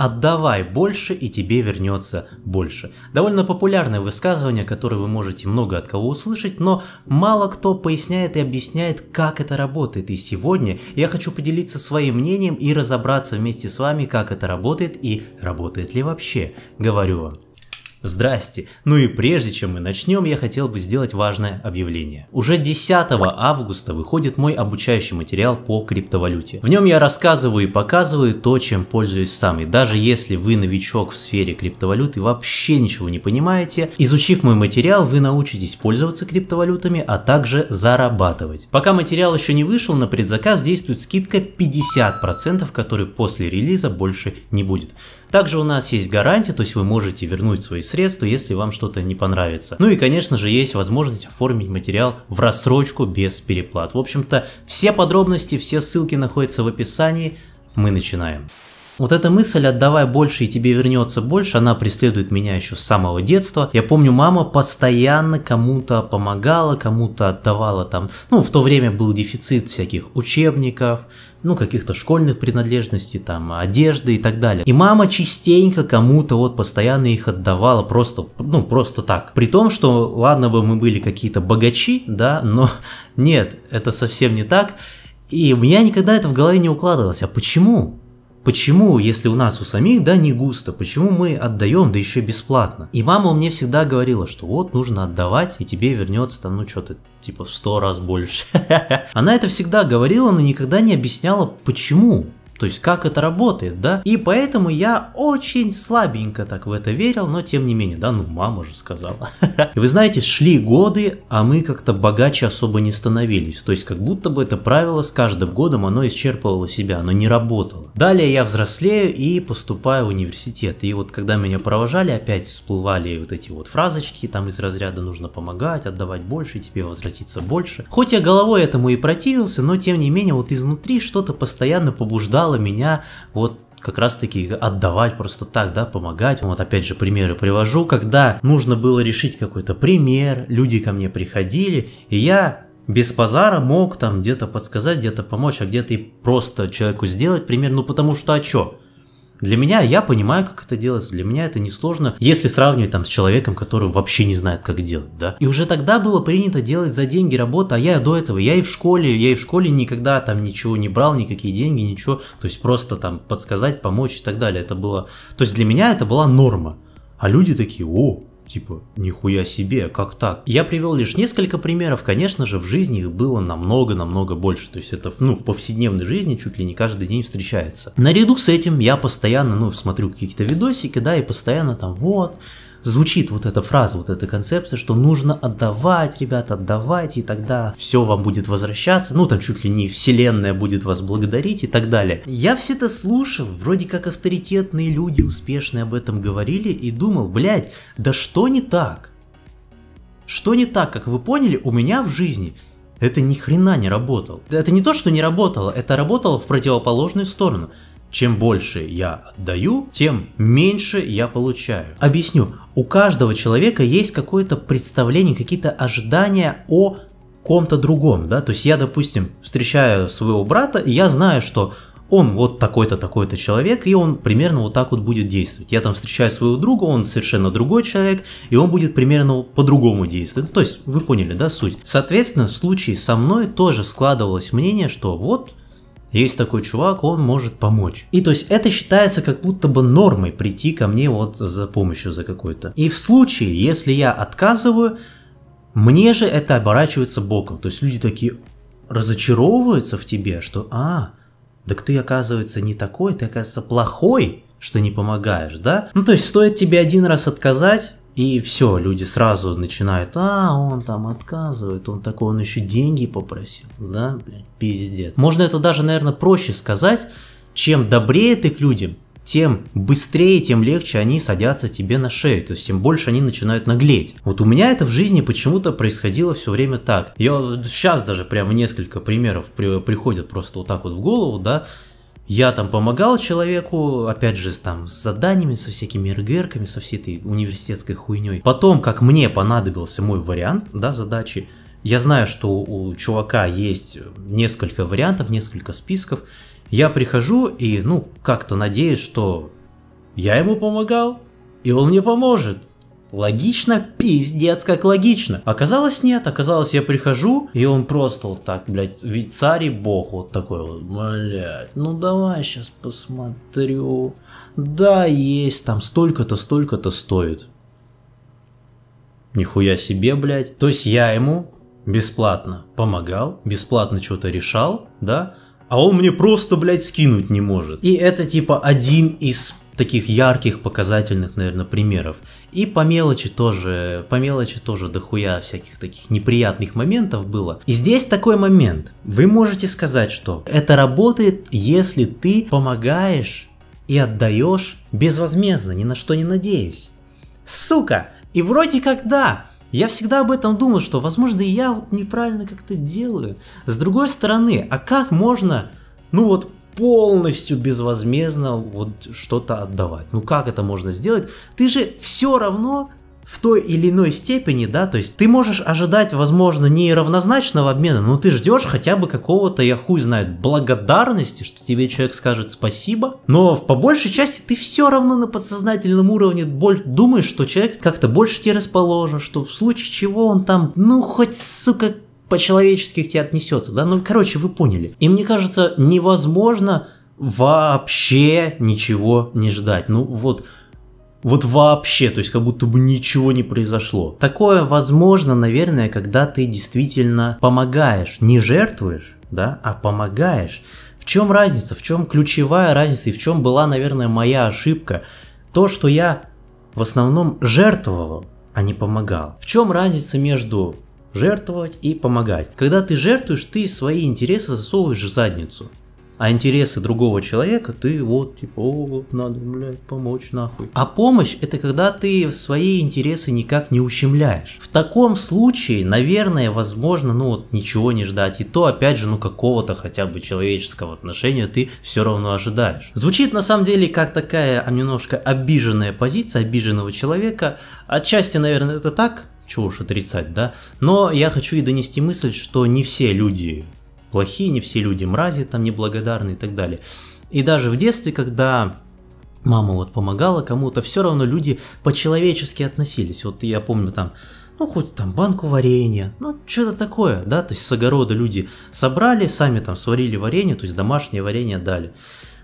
Отдавай больше, и тебе вернется больше. Довольно популярное высказывание, которое вы можете много от кого услышать, но мало кто поясняет и объясняет, как это работает. И сегодня я хочу поделиться своим мнением и разобраться вместе с вами, как это работает и работает ли вообще. Говорю вам. Здрасте! Ну и прежде чем мы начнем, я хотел бы сделать важное объявление. Уже 10 августа выходит мой обучающий материал по криптовалюте. В нем я рассказываю и показываю то, чем пользуюсь сам. И даже если вы новичок в сфере криптовалюты, и вообще ничего не понимаете, изучив мой материал, вы научитесь пользоваться криптовалютами, а также зарабатывать. Пока материал еще не вышел, на предзаказ действует скидка 50%, который после релиза больше не будет. Также у нас есть гарантия, то есть вы можете вернуть свои средства, если вам что-то не понравится. Ну и, конечно же, есть возможность оформить материал в рассрочку без переплат. В общем-то, все подробности, все ссылки находятся в описании. Мы начинаем. Вот эта мысль «отдавай больше и тебе вернется больше», она преследует меня еще с самого детства. Я помню, мама постоянно кому-то помогала, кому-то отдавала там, ну, в то время был дефицит всяких учебников, ну, каких-то школьных принадлежностей, там, одежды и так далее. И мама частенько кому-то вот постоянно их отдавала просто, ну, просто так. При том, что, ладно бы мы были какие-то богачи, да, но нет, это совсем не так. И у меня никогда это в голове не укладывалось. А почему? Почему, если у нас у самих, да, не густо, почему мы отдаем, да еще бесплатно? И мама мне всегда говорила, что вот нужно отдавать, и тебе вернется там, ну что-то типа в сто раз больше. Она это всегда говорила, но никогда не объясняла, почему. То есть как это работает, да? И поэтому я очень слабенько так в это верил, но тем не менее, да, ну мама же сказала. И вы знаете, шли годы, а мы как-то богаче особо не становились. То есть как будто бы это правило с каждым годом оно исчерпывало себя, оно не работало. Далее я взрослею и поступаю в университет. И вот когда меня провожали, опять всплывали вот эти вот фразочки там из разряда нужно помогать, отдавать больше, тебе возвратиться больше. Хоть я головой этому и противился, но тем не менее вот изнутри что-то постоянно побуждало побуждало меня вот как раз таки отдавать просто так, да, помогать. Вот опять же примеры привожу, когда нужно было решить какой-то пример, люди ко мне приходили, и я без базара мог там где-то подсказать, где-то помочь, а где-то и просто человеку сделать пример, ну потому что а чё? Для меня, я понимаю, как это делается, для меня это несложно, если сравнивать там с человеком, который вообще не знает, как делать, да. И уже тогда было принято делать за деньги работу, а я до этого, я и в школе, я и в школе никогда там ничего не брал, никакие деньги, ничего, то есть просто там подсказать, помочь и так далее, это было, то есть для меня это была норма. А люди такие, о, типа, нихуя себе, как так? Я привел лишь несколько примеров, конечно же, в жизни их было намного-намного больше, то есть это, ну, в повседневной жизни чуть ли не каждый день встречается. Наряду с этим я постоянно, ну, смотрю какие-то видосики, да, и постоянно там, вот, звучит вот эта фраза, вот эта концепция, что нужно отдавать, ребята, отдавать, и тогда все вам будет возвращаться, ну там чуть ли не вселенная будет вас благодарить и так далее. Я все это слушал, вроде как авторитетные люди успешные об этом говорили и думал, блядь, да что не так? Что не так, как вы поняли, у меня в жизни это ни хрена не работало. Это не то, что не работало, это работало в противоположную сторону. Чем больше я отдаю, тем меньше я получаю. Объясню. У каждого человека есть какое-то представление, какие-то ожидания о ком-то другом, да, то есть я, допустим, встречаю своего брата, и я знаю, что он вот такой-то, такой-то человек, и он примерно вот так вот будет действовать. Я там встречаю своего друга, он совершенно другой человек, и он будет примерно по-другому действовать. Ну, то есть, вы поняли, да, суть? Соответственно, в случае со мной тоже складывалось мнение, что вот есть такой чувак, он может помочь. И то есть это считается как будто бы нормой прийти ко мне вот за помощью за какой-то. И в случае, если я отказываю, мне же это оборачивается боком. То есть люди такие разочаровываются в тебе, что «А, так ты, оказывается, не такой, ты, оказывается, плохой, что не помогаешь, да?» Ну, то есть стоит тебе один раз отказать, и все, люди сразу начинают, а, он там отказывает, он такой, он еще деньги попросил, да, блядь, пиздец. Можно это даже, наверное, проще сказать, чем добрее ты к людям, тем быстрее, тем легче они садятся тебе на шею, то есть тем больше они начинают наглеть. Вот у меня это в жизни почему-то происходило все время так. Я сейчас даже прямо несколько примеров при, приходят просто вот так вот в голову, да, я там помогал человеку, опять же, там, с заданиями, со всякими РГРками, со всей этой университетской хуйней. Потом, как мне понадобился мой вариант, да, задачи, я знаю, что у чувака есть несколько вариантов, несколько списков. Я прихожу и, ну, как-то надеюсь, что я ему помогал, и он мне поможет. Логично? Пиздец, как логично. Оказалось, нет. Оказалось, я прихожу, и он просто вот так, блядь, ведь царь и бог вот такой вот, блядь, ну давай сейчас посмотрю. Да, есть, там столько-то, столько-то стоит. Нихуя себе, блядь. То есть я ему бесплатно помогал, бесплатно что-то решал, да, а он мне просто, блядь, скинуть не может. И это типа один из таких ярких, показательных, наверное, примеров. И по мелочи тоже, по мелочи тоже дохуя всяких таких неприятных моментов было. И здесь такой момент. Вы можете сказать, что это работает, если ты помогаешь и отдаешь безвозмездно, ни на что не надеясь. Сука! И вроде как да, я всегда об этом думал, что, возможно, я вот неправильно как-то делаю. С другой стороны, а как можно, ну вот, полностью безвозмездно вот что-то отдавать. Ну как это можно сделать? Ты же все равно в той или иной степени, да, то есть ты можешь ожидать, возможно, не равнозначного обмена, но ты ждешь хотя бы какого-то, я хуй знает, благодарности, что тебе человек скажет спасибо, но по большей части ты все равно на подсознательном уровне боль... думаешь, что человек как-то больше тебе расположен, что в случае чего он там, ну, хоть, сука, по-человечески к тебе отнесется, да, ну, короче, вы поняли. И мне кажется, невозможно вообще ничего не ждать, ну, вот, вот вообще, то есть как будто бы ничего не произошло. Такое возможно, наверное, когда ты действительно помогаешь, не жертвуешь, да, а помогаешь. В чем разница, в чем ключевая разница и в чем была, наверное, моя ошибка? То, что я в основном жертвовал, а не помогал. В чем разница между жертвовать и помогать. Когда ты жертвуешь, ты свои интересы засовываешь в задницу. А интересы другого человека ты вот типа, о, надо, блядь, помочь нахуй. А помощь это когда ты свои интересы никак не ущемляешь. В таком случае, наверное, возможно, ну вот ничего не ждать. И то, опять же, ну какого-то хотя бы человеческого отношения ты все равно ожидаешь. Звучит на самом деле как такая немножко обиженная позиция обиженного человека. Отчасти, наверное, это так, чего уж отрицать, да? Но я хочу и донести мысль, что не все люди плохие, не все люди мрази, там неблагодарные и так далее. И даже в детстве, когда мама вот помогала кому-то, все равно люди по-человечески относились. Вот я помню там, ну хоть там банку варенья, ну что-то такое, да, то есть с огорода люди собрали, сами там сварили варенье, то есть домашнее варенье дали.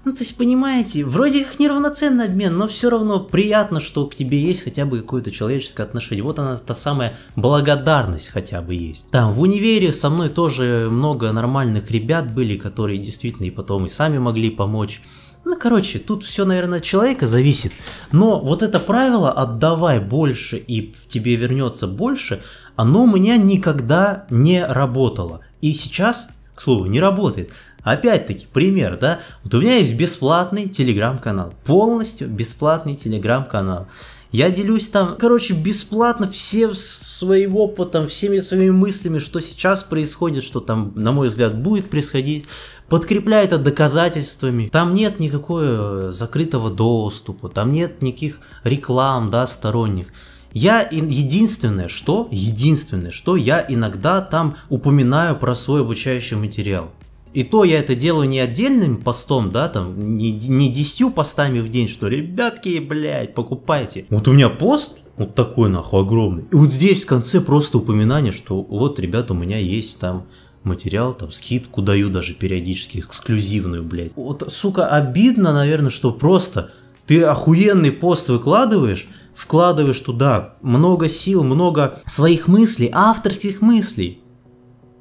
Ну, то есть, понимаете, вроде как неравноценный обмен, но все равно приятно, что к тебе есть хотя бы какое-то человеческое отношение. Вот она, та самая благодарность хотя бы есть. Там, в универе со мной тоже много нормальных ребят были, которые действительно и потом и сами могли помочь. Ну, короче, тут все, наверное, от человека зависит. Но вот это правило «отдавай больше и тебе вернется больше», оно у меня никогда не работало. И сейчас, к слову, не работает. Опять-таки, пример, да, вот у меня есть бесплатный телеграм-канал, полностью бесплатный телеграм-канал. Я делюсь там, короче, бесплатно всем своим опытом, всеми своими мыслями, что сейчас происходит, что там, на мой взгляд, будет происходить. Подкрепляю это доказательствами. Там нет никакого э, закрытого доступа, там нет никаких реклам, да, сторонних. Я единственное, что, единственное, что я иногда там упоминаю про свой обучающий материал. И то я это делаю не отдельным постом, да, там, не, не 10 постами в день, что, ребятки, блядь, покупайте. Вот у меня пост вот такой, нахуй, огромный. И вот здесь в конце просто упоминание, что вот, ребят, у меня есть там материал, там, скидку даю даже периодически, эксклюзивную, блядь. Вот, сука, обидно, наверное, что просто ты охуенный пост выкладываешь, вкладываешь туда много сил, много своих мыслей, авторских мыслей,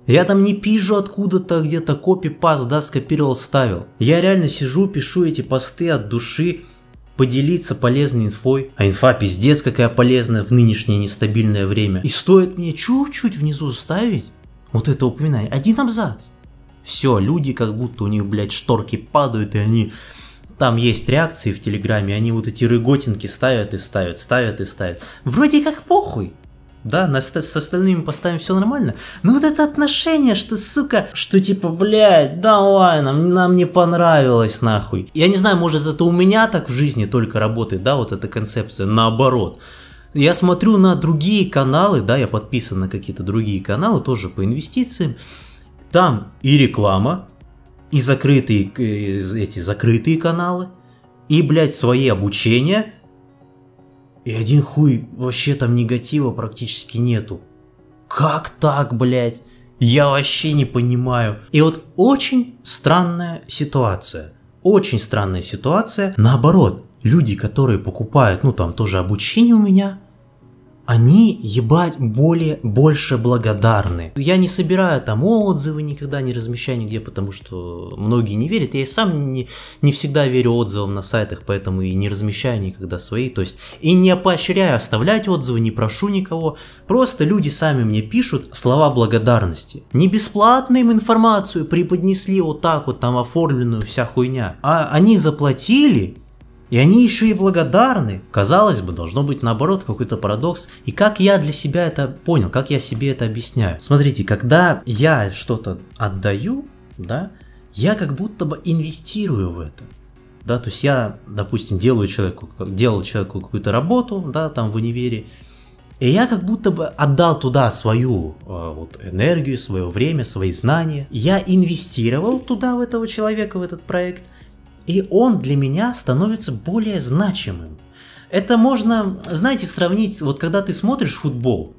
я там не пижу откуда-то, где-то копипаст, да, скопировал, ставил. Я реально сижу, пишу эти посты от души, поделиться полезной инфой. А инфа пиздец какая полезная в нынешнее нестабильное время. И стоит мне чуть-чуть внизу ставить вот это упоминание, один абзац. Все, люди как будто у них, блядь, шторки падают, и они... Там есть реакции в Телеграме, они вот эти рыготинки ставят и ставят, ставят и ставят. Вроде как похуй да, на, с остальными постами все нормально, но вот это отношение, что, сука, что типа, блядь, да нам, нам не понравилось, нахуй. Я не знаю, может, это у меня так в жизни только работает, да, вот эта концепция, наоборот. Я смотрю на другие каналы, да, я подписан на какие-то другие каналы, тоже по инвестициям, там и реклама, и закрытые, э, эти закрытые каналы, и, блядь, свои обучения – и один хуй вообще там негатива практически нету. Как так, блядь? Я вообще не понимаю. И вот очень странная ситуация. Очень странная ситуация. Наоборот, люди, которые покупают, ну там тоже обучение у меня, они, ебать, более, больше благодарны. Я не собираю там отзывы, никогда не размещаю нигде, потому что многие не верят. Я и сам не, не всегда верю отзывам на сайтах, поэтому и не размещаю никогда свои. То есть и не поощряю оставлять отзывы, не прошу никого. Просто люди сами мне пишут слова благодарности. Не бесплатно им информацию преподнесли вот так вот там оформленную вся хуйня. А они заплатили, и они еще и благодарны. Казалось бы, должно быть наоборот какой-то парадокс. И как я для себя это понял, как я себе это объясняю. Смотрите, когда я что-то отдаю, да, я как будто бы инвестирую в это. Да, то есть я, допустим, делаю человеку, делал человеку какую-то работу, да, там в универе, и я как будто бы отдал туда свою э, вот, энергию, свое время, свои знания. Я инвестировал туда, в этого человека, в этот проект и он для меня становится более значимым. Это можно, знаете, сравнить, вот когда ты смотришь футбол,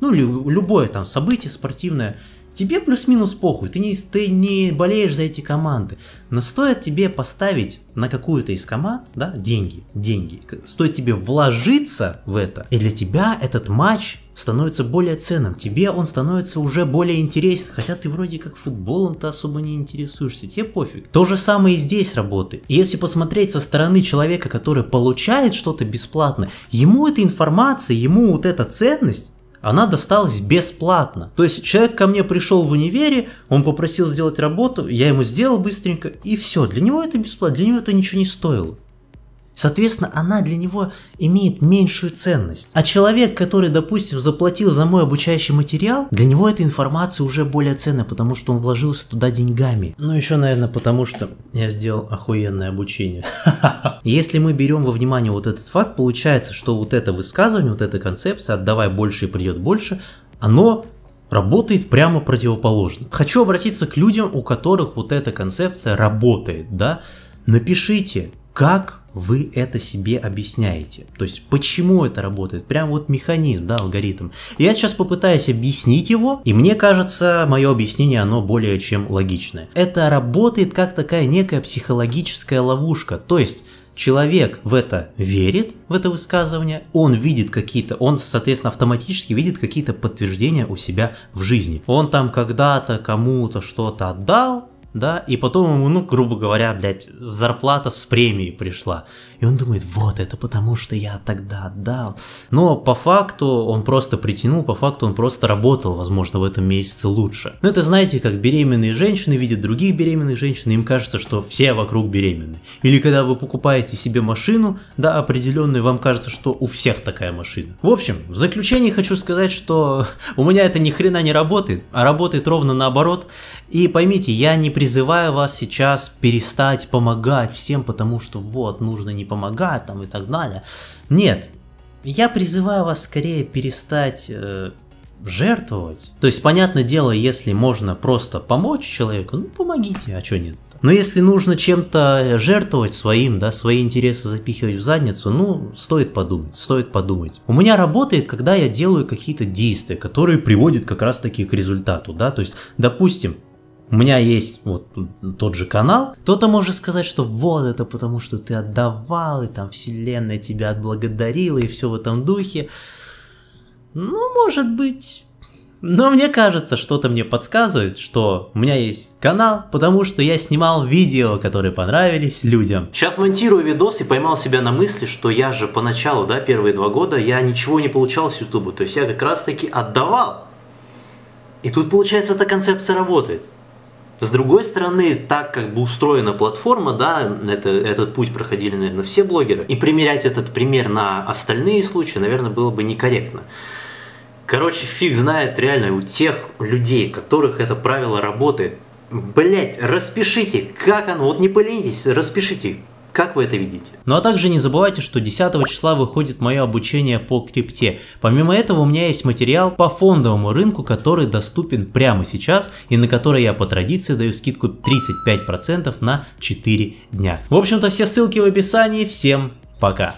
ну, любое там событие спортивное – тебе плюс-минус похуй, ты не, ты не болеешь за эти команды, но стоит тебе поставить на какую-то из команд, да, деньги, деньги, стоит тебе вложиться в это, и для тебя этот матч становится более ценным, тебе он становится уже более интересен, хотя ты вроде как футболом-то особо не интересуешься, тебе пофиг. То же самое и здесь работает. если посмотреть со стороны человека, который получает что-то бесплатно, ему эта информация, ему вот эта ценность, она досталась бесплатно. То есть человек ко мне пришел в универе, он попросил сделать работу, я ему сделал быстренько, и все. Для него это бесплатно, для него это ничего не стоило. Соответственно, она для него имеет меньшую ценность. А человек, который, допустим, заплатил за мой обучающий материал, для него эта информация уже более ценная, потому что он вложился туда деньгами. Ну еще, наверное, потому что я сделал охуенное обучение. Если мы берем во внимание вот этот факт, получается, что вот это высказывание, вот эта концепция «отдавай больше и придет больше», оно работает прямо противоположно. Хочу обратиться к людям, у которых вот эта концепция работает, да? Напишите, как вы это себе объясняете? То есть, почему это работает? Прям вот механизм, да, алгоритм. Я сейчас попытаюсь объяснить его, и мне кажется, мое объяснение, оно более чем логичное. Это работает как такая некая психологическая ловушка, то есть, Человек в это верит, в это высказывание, он видит какие-то, он, соответственно, автоматически видит какие-то подтверждения у себя в жизни. Он там когда-то кому-то что-то отдал, да, и потом ему, ну, грубо говоря, блядь, зарплата с премией пришла. И он думает, вот это потому, что я тогда отдал. Но по факту он просто притянул, по факту он просто работал, возможно, в этом месяце лучше. Ну это, знаете, как беременные женщины видят других беременных женщин, им кажется, что все вокруг беременны. Или когда вы покупаете себе машину, да, определенную, вам кажется, что у всех такая машина. В общем, в заключение хочу сказать, что у меня это ни хрена не работает, а работает ровно наоборот. И поймите, я не признаю призываю вас сейчас перестать помогать всем, потому что вот, нужно не помогать там и так далее. Нет, я призываю вас скорее перестать э, жертвовать. То есть, понятное дело, если можно просто помочь человеку, ну помогите, а что нет? Но если нужно чем-то жертвовать своим, да, свои интересы запихивать в задницу, ну, стоит подумать, стоит подумать. У меня работает, когда я делаю какие-то действия, которые приводят как раз-таки к результату, да, то есть, допустим, у меня есть вот тот же канал, кто-то может сказать, что вот это потому, что ты отдавал, и там вселенная тебя отблагодарила, и все в этом духе. Ну, может быть. Но мне кажется, что-то мне подсказывает, что у меня есть канал, потому что я снимал видео, которые понравились людям. Сейчас монтирую видос и поймал себя на мысли, что я же поначалу, да, первые два года, я ничего не получал с Ютуба. То есть я как раз таки отдавал. И тут, получается, эта концепция работает. С другой стороны, так как бы устроена платформа, да, это, этот путь проходили, наверное, все блогеры, и примерять этот пример на остальные случаи, наверное, было бы некорректно. Короче, фиг знает реально у тех людей, которых это правило работы, Блять, распишите, как оно, вот не поленитесь, распишите, как вы это видите? Ну а также не забывайте, что 10 числа выходит мое обучение по крипте. Помимо этого у меня есть материал по фондовому рынку, который доступен прямо сейчас и на который я по традиции даю скидку 35% на 4 дня. В общем-то все ссылки в описании. Всем пока!